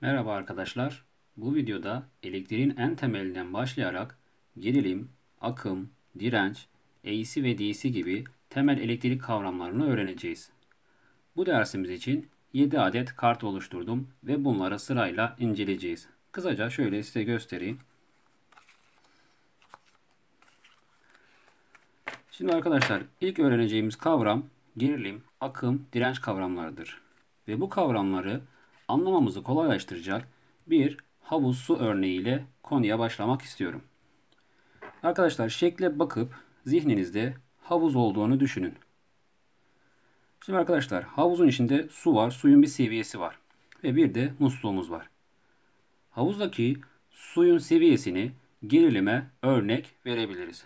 Merhaba arkadaşlar. Bu videoda elektriğin en temelinden başlayarak gerilim, akım, direnç, AC ve DC gibi temel elektrik kavramlarını öğreneceğiz. Bu dersimiz için 7 adet kart oluşturdum ve bunları sırayla inceleyeceğiz. Kısaca şöyle size göstereyim. Şimdi arkadaşlar ilk öğreneceğimiz kavram gerilim, akım, direnç kavramlarıdır. Ve bu kavramları Anlamamızı kolaylaştıracak bir havuz su örneğiyle konuya başlamak istiyorum. Arkadaşlar şekle bakıp zihninizde havuz olduğunu düşünün. Şimdi arkadaşlar havuzun içinde su var. Suyun bir seviyesi var. Ve bir de musluğumuz var. Havuzdaki suyun seviyesini gerilime örnek verebiliriz.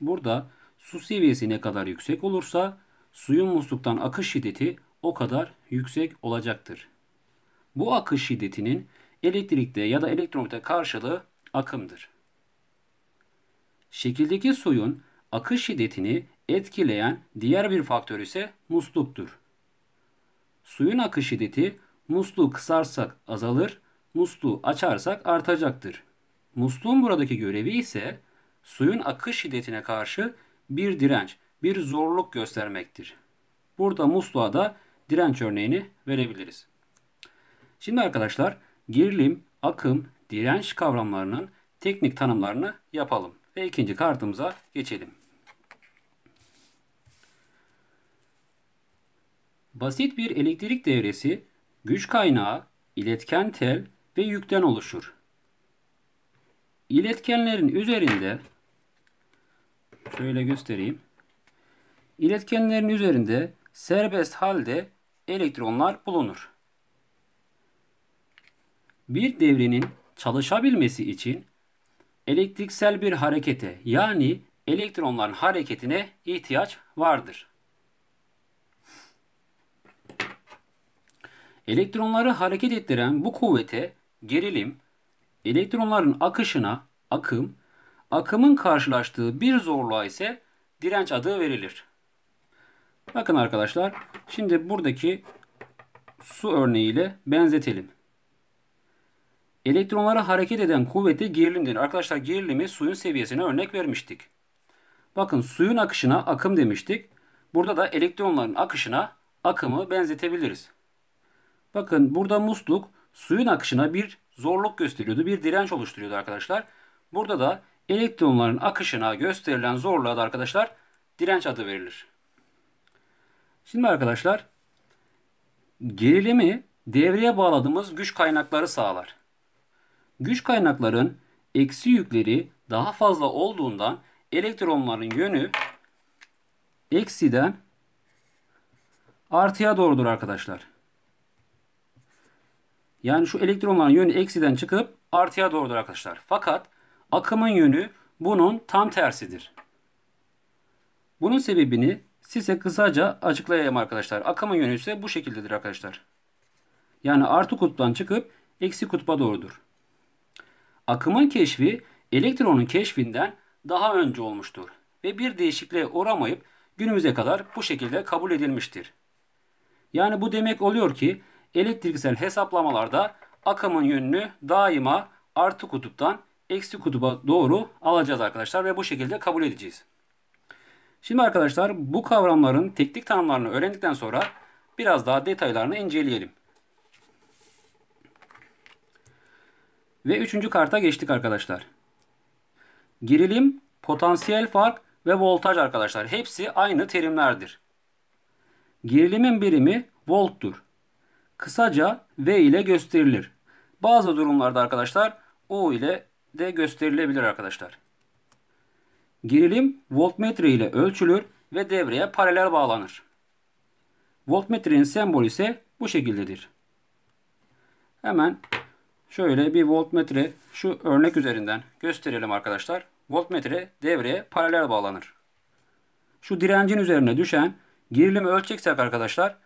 Burada su seviyesi ne kadar yüksek olursa suyun musluktan akış şiddeti o kadar yüksek olacaktır. Bu akış şiddetinin elektrikte ya da elektronikte karşılığı akımdır. Şekildeki suyun akış şiddetini etkileyen diğer bir faktör ise musluktur. Suyun akış şiddeti musluğu kısarsak azalır, musluğu açarsak artacaktır. Musluğun buradaki görevi ise suyun akış şiddetine karşı bir direnç, bir zorluk göstermektir. Burada musluğa da direnç örneğini verebiliriz. Şimdi arkadaşlar gerilim, akım, direnç kavramlarının teknik tanımlarını yapalım. Ve ikinci kartımıza geçelim. Basit bir elektrik devresi güç kaynağı, iletken tel ve yükten oluşur. İletkenlerin üzerinde şöyle göstereyim. İletkenlerin üzerinde serbest halde elektronlar bulunur. Bir devrenin çalışabilmesi için elektriksel bir harekete yani elektronların hareketine ihtiyaç vardır. Elektronları hareket ettiren bu kuvvete gerilim, elektronların akışına akım, akımın karşılaştığı bir zorluğa ise direnç adı verilir. Bakın arkadaşlar şimdi buradaki su örneğiyle benzetelim. Elektronlara hareket eden kuvvete gerilim denir. Arkadaşlar gerilimi suyun seviyesine örnek vermiştik. Bakın suyun akışına akım demiştik. Burada da elektronların akışına akımı benzetebiliriz. Bakın burada musluk suyun akışına bir zorluk gösteriyordu. Bir direnç oluşturuyordu arkadaşlar. Burada da elektronların akışına gösterilen zorluğa da arkadaşlar direnç adı verilir. Şimdi arkadaşlar gerilimi devreye bağladığımız güç kaynakları sağlar. Güç kaynakların eksi yükleri daha fazla olduğundan elektronların yönü eksiden artıya doğrudur arkadaşlar. Yani şu elektronların yönü eksiden çıkıp artıya doğrudur arkadaşlar. Fakat akımın yönü bunun tam tersidir. Bunun sebebini size kısaca açıklayayım arkadaşlar. Akımın yönü ise bu şekildedir arkadaşlar. Yani artı kutuptan çıkıp eksi kutuba doğrudur. Akımın keşfi elektronun keşfinden daha önce olmuştur ve bir değişikliğe uğramayıp günümüze kadar bu şekilde kabul edilmiştir. Yani bu demek oluyor ki elektriksel hesaplamalarda akımın yönünü daima artı kutuptan eksi kutuba doğru alacağız arkadaşlar ve bu şekilde kabul edeceğiz. Şimdi arkadaşlar bu kavramların teknik tanımlarını öğrendikten sonra biraz daha detaylarını inceleyelim. Ve üçüncü karta geçtik arkadaşlar. Gerilim, potansiyel fark ve voltaj arkadaşlar. Hepsi aynı terimlerdir. Gerilimin birimi volttur. Kısaca V ile gösterilir. Bazı durumlarda arkadaşlar O ile de gösterilebilir arkadaşlar. Gerilim voltmetre ile ölçülür ve devreye paralel bağlanır. Voltmetrenin sembolü ise bu şekildedir. Hemen Şöyle bir voltmetre şu örnek üzerinden gösterelim arkadaşlar. Voltmetre devreye paralel bağlanır. Şu direncin üzerine düşen gerilimi ölçeceksek arkadaşlar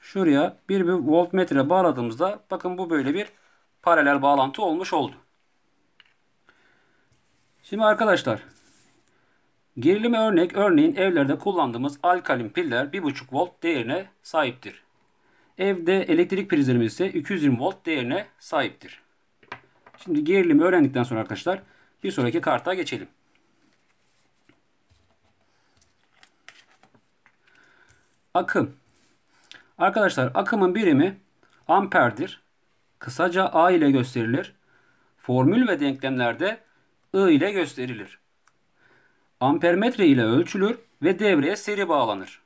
şuraya bir, bir voltmetre bağladığımızda bakın bu böyle bir paralel bağlantı olmuş oldu. Şimdi arkadaşlar gerilimi örnek örneğin evlerde kullandığımız alkalin piller 1.5 volt değerine sahiptir. Evde elektrik prizlerimiz ise 220 volt değerine sahiptir. Şimdi gerilimi öğrendikten sonra arkadaşlar bir sonraki karta geçelim. Akım. Arkadaşlar akımın birimi amperdir. Kısaca A ile gösterilir. Formül ve denklemlerde I ile gösterilir. Ampermetre ile ölçülür ve devreye seri bağlanır.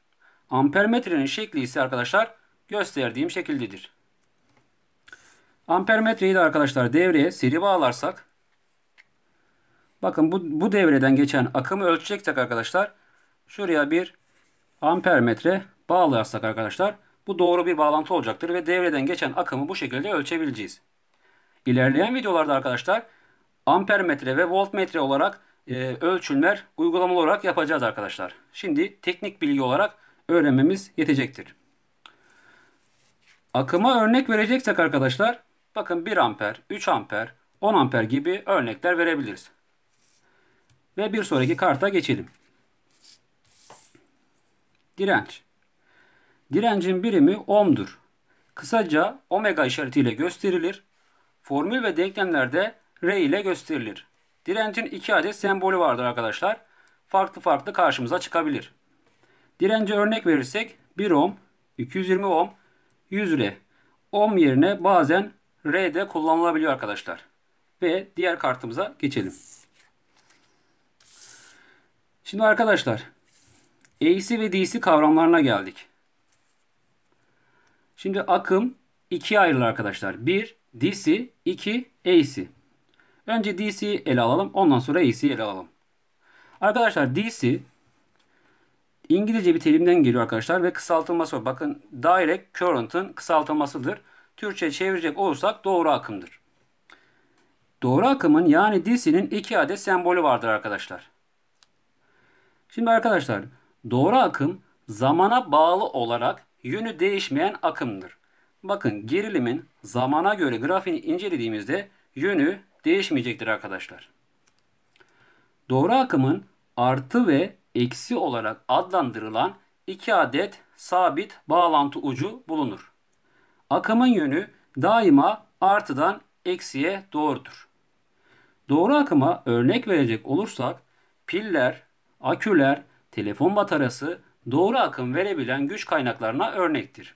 Ampermetrenin şekli ise arkadaşlar gösterdiğim şekildedir. Ampermetreyi de arkadaşlar devreye seri bağlarsak bakın bu, bu devreden geçen akımı ölçeceksek arkadaşlar şuraya bir ampermetre bağlarsak arkadaşlar bu doğru bir bağlantı olacaktır ve devreden geçen akımı bu şekilde ölçebileceğiz. İlerleyen videolarda arkadaşlar ampermetre ve voltmetre olarak e, ölçümler uygulamalı olarak yapacağız arkadaşlar. Şimdi teknik bilgi olarak öğrenmemiz yetecektir. Akıma örnek vereceksek arkadaşlar bakın 1 amper, 3 amper, 10 amper gibi örnekler verebiliriz. Ve bir sonraki karta geçelim. Direnç. Direncin birimi ohm'dur. Kısaca omega işaretiyle gösterilir. Formül ve denklemlerde R ile gösterilir. Direncin iki adet sembolü vardır arkadaşlar. Farklı farklı karşımıza çıkabilir. Direnci örnek verirsek 1 ohm, 220 ohm, 100 R. Ohm yerine bazen R de kullanılabiliyor arkadaşlar. Ve diğer kartımıza geçelim. Şimdi arkadaşlar AC ve DC kavramlarına geldik. Şimdi akım ikiye ayrılır arkadaşlar. 1 DC, 2 AC. Önce DC'yi ele alalım. Ondan sonra AC'yi ele alalım. Arkadaşlar DC İngilizce bir terimden geliyor arkadaşlar ve kısaltılması var. Bakın direct current'ın kısaltılmasıdır. Türkçe çevirecek olursak doğru akımdır. Doğru akımın yani DC'nin iki adet sembolü vardır arkadaşlar. Şimdi arkadaşlar doğru akım zamana bağlı olarak yönü değişmeyen akımdır. Bakın gerilimin zamana göre grafiğini incelediğimizde yönü değişmeyecektir arkadaşlar. Doğru akımın artı ve eksi olarak adlandırılan iki adet sabit bağlantı ucu bulunur. Akımın yönü daima artıdan eksiye doğrudur. Doğru akıma örnek verecek olursak piller, aküler, telefon bataryası doğru akım verebilen güç kaynaklarına örnektir.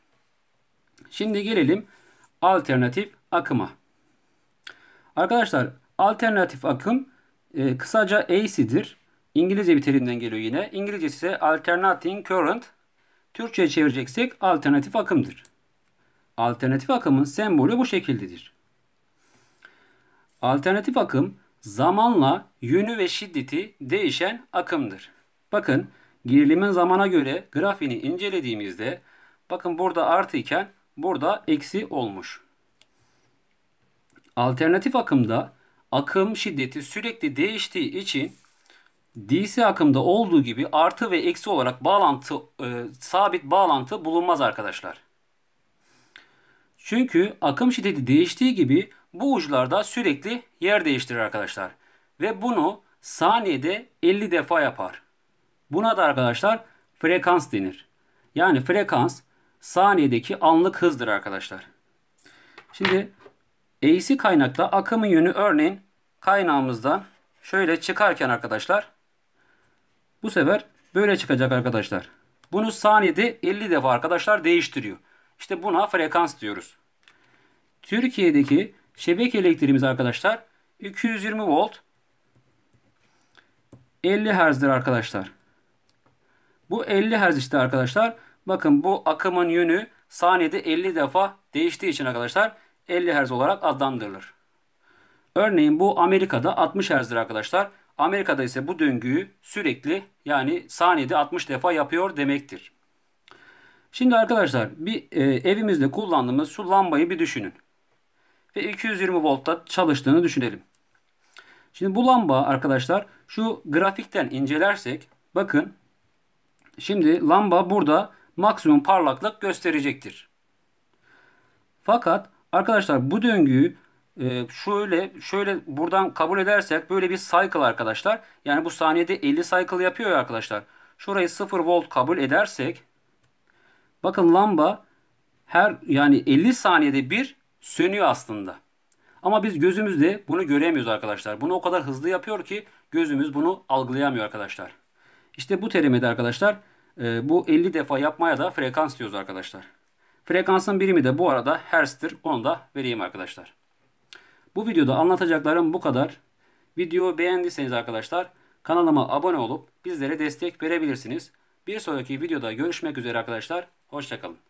Şimdi gelelim alternatif akıma. Arkadaşlar alternatif akım e, kısaca AC'dir. İngilizce bir terimden geliyor yine. İngilizcesi ise alternating current. Türkçe'ye çevireceksek alternatif akımdır. Alternatif akımın sembolü bu şekildedir. Alternatif akım zamanla yönü ve şiddeti değişen akımdır. Bakın gerilimin zamana göre grafiğini incelediğimizde bakın burada artı burada eksi olmuş. Alternatif akımda akım şiddeti sürekli değiştiği için DC akımda olduğu gibi artı ve eksi olarak bağlantı e, sabit bağlantı bulunmaz arkadaşlar. Çünkü akım şiddeti değiştiği gibi bu uçlarda sürekli yer değiştirir arkadaşlar. Ve bunu saniyede 50 defa yapar. Buna da arkadaşlar frekans denir. Yani frekans saniyedeki anlık hızdır arkadaşlar. Şimdi AC kaynakta akımın yönü örneğin kaynağımızdan şöyle çıkarken arkadaşlar bu sefer böyle çıkacak arkadaşlar. Bunu saniyede 50 defa arkadaşlar değiştiriyor. İşte buna frekans diyoruz. Türkiye'deki şebeke elektriğimiz arkadaşlar 220 volt 50 Hz'dir arkadaşlar. Bu 50 Hz işte arkadaşlar. Bakın bu akımın yönü saniyede 50 defa değiştiği için arkadaşlar 50 Hz olarak adlandırılır. Örneğin bu Amerika'da 60 Hz'dir arkadaşlar. Amerika'da ise bu döngüyü sürekli yani saniyede 60 defa yapıyor demektir. Şimdi arkadaşlar bir e, evimizde kullandığımız şu lambayı bir düşünün. Ve 220 voltta çalıştığını düşünelim. Şimdi bu lamba arkadaşlar şu grafikten incelersek bakın şimdi lamba burada maksimum parlaklık gösterecektir. Fakat arkadaşlar bu döngüyü e, şöyle şöyle buradan kabul edersek böyle bir cycle arkadaşlar. Yani bu saniyede 50 cycle yapıyor arkadaşlar. Şurayı 0 volt kabul edersek bakın lamba her yani 50 saniyede bir sönüyor aslında. Ama biz gözümüzde bunu göremiyoruz arkadaşlar. Bunu o kadar hızlı yapıyor ki gözümüz bunu algılayamıyor arkadaşlar. İşte bu terimi de arkadaşlar e, bu 50 defa yapmaya da frekans diyoruz arkadaşlar. Frekansın birimi de bu arada hertz'tir. Onu da vereyim arkadaşlar. Bu videoda anlatacaklarım bu kadar. Videoyu beğendiyseniz arkadaşlar kanalıma abone olup bizlere destek verebilirsiniz. Bir sonraki videoda görüşmek üzere arkadaşlar. Hoşçakalın.